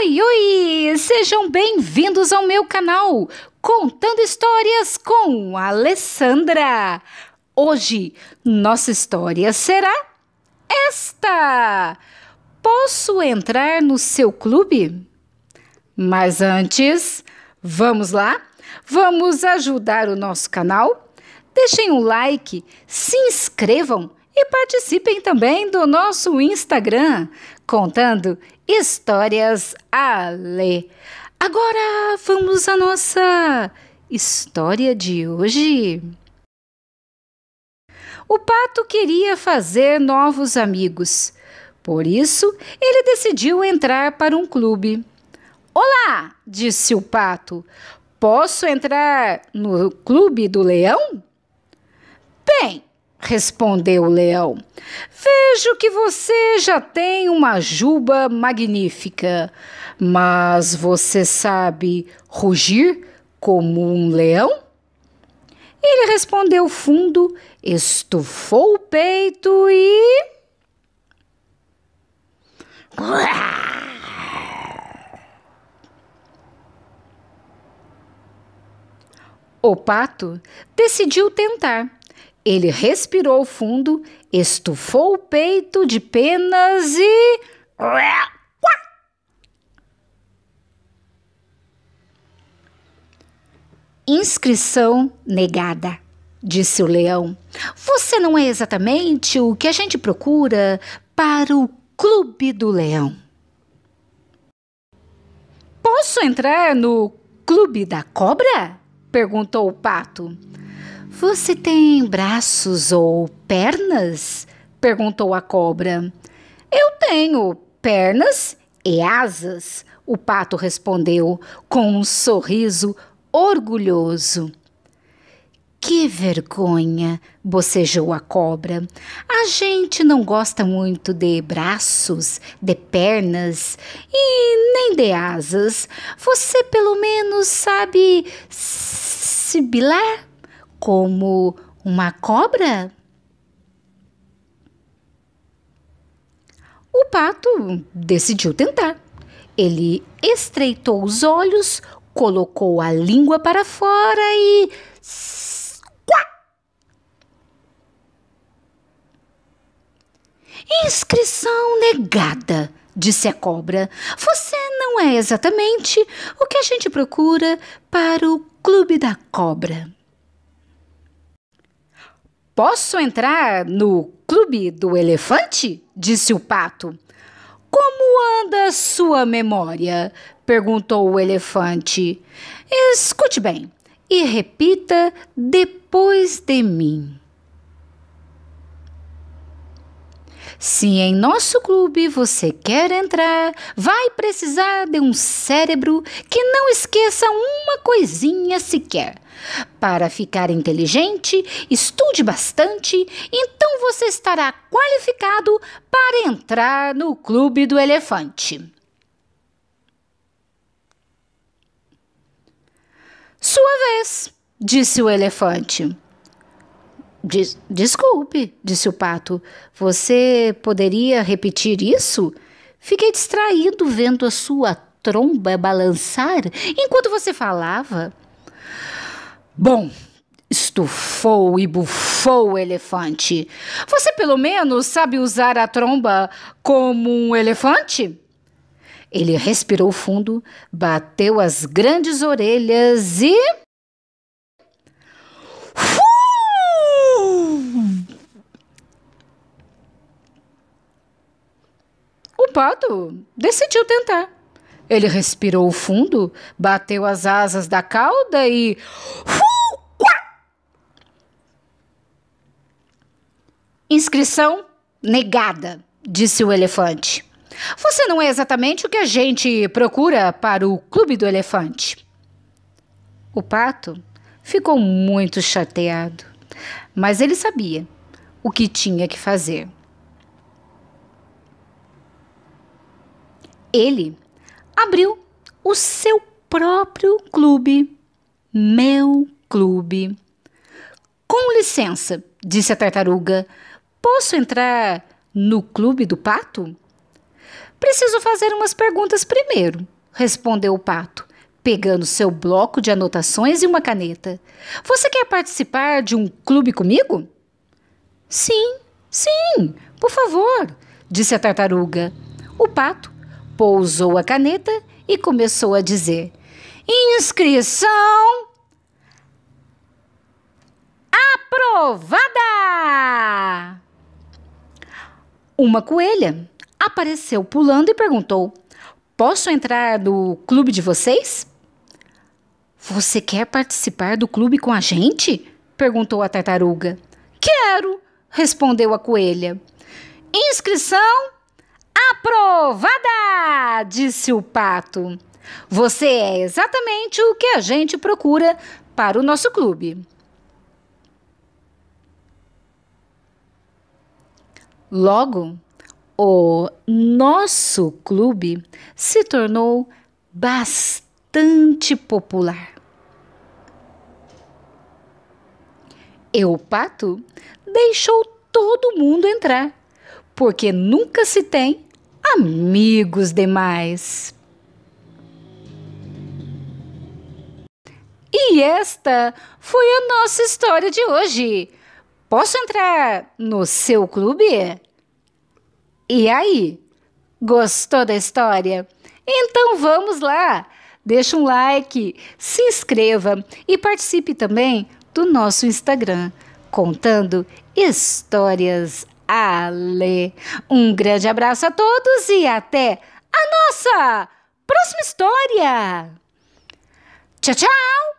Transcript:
Oi, oi! Sejam bem-vindos ao meu canal Contando Histórias com Alessandra. Hoje, nossa história será esta: Posso entrar no seu clube? Mas antes, vamos lá? Vamos ajudar o nosso canal? Deixem um like, se inscrevam e participem também do nosso Instagram, contando histórias a ler. Agora vamos à nossa história de hoje. O pato queria fazer novos amigos. Por isso, ele decidiu entrar para um clube. Olá, disse o pato. Posso entrar no clube do leão? Bem, respondeu o leão. Vejo que você já tem uma juba magnífica, mas você sabe rugir como um leão? Ele respondeu fundo, estufou o peito e. O pato decidiu tentar ele respirou fundo, estufou o peito de penas e. Inscrição negada, disse o leão. Você não é exatamente o que a gente procura para o Clube do Leão. Posso entrar no Clube da Cobra? perguntou o pato. Você tem braços ou pernas? perguntou a cobra. Eu tenho pernas e asas, o pato respondeu com um sorriso orgulhoso. Que vergonha, bocejou a cobra. A gente não gosta muito de braços, de pernas e nem de asas. Você pelo menos sabe sibilar? como uma cobra? O pato decidiu tentar. Ele estreitou os olhos, colocou a língua para fora e. Inscrição negada, disse a cobra. Você não é exatamente o que a gente procura para o Clube da Cobra. Posso entrar no clube do elefante? disse o pato. Como anda sua memória? perguntou o elefante. Escute bem e repita depois de mim. Se em nosso clube você quer entrar, vai precisar de um cérebro que não esqueça uma coisinha sequer. Para ficar inteligente, estude bastante, então você estará qualificado para entrar no Clube do Elefante. Sua vez, disse o elefante. Des Desculpe, disse o pato. Você poderia repetir isso? Fiquei distraído vendo a sua tromba balançar enquanto você falava. Bom, estufou e bufou o elefante. Você pelo menos sabe usar a tromba como um elefante? Ele respirou fundo, bateu as grandes orelhas e. pato decidiu tentar. Ele respirou fundo, bateu as asas da cauda e. Inscrição negada, disse o elefante. Você não é exatamente o que a gente procura para o Clube do Elefante. O pato ficou muito chateado, mas ele sabia o que tinha que fazer. Ele abriu o seu próprio clube, meu clube. Com licença, disse a tartaruga, posso entrar no clube do pato? Preciso fazer umas perguntas primeiro, respondeu o pato, pegando seu bloco de anotações e uma caneta. Você quer participar de um clube comigo? Sim, sim, por favor, disse a tartaruga. O pato pousou a caneta e começou a dizer: Inscrição aprovada! Uma coelha apareceu pulando e perguntou: Posso entrar no clube de vocês? Você quer participar do clube com a gente? perguntou a tartaruga. Quero, respondeu a coelha. Inscrição Aprovada! disse o pato. Você é exatamente o que a gente procura para o nosso clube. Logo, o nosso clube se tornou bastante popular. E o pato deixou todo mundo entrar, porque nunca se tem amigos demais. E esta foi a nossa história de hoje. Posso entrar no seu clube? E aí? Gostou da história? Então vamos lá! Deixa um like, se inscreva e participe também do nosso Instagram, contando histórias Ale. Um grande abraço a todos e até a nossa próxima história! Tchau, tchau!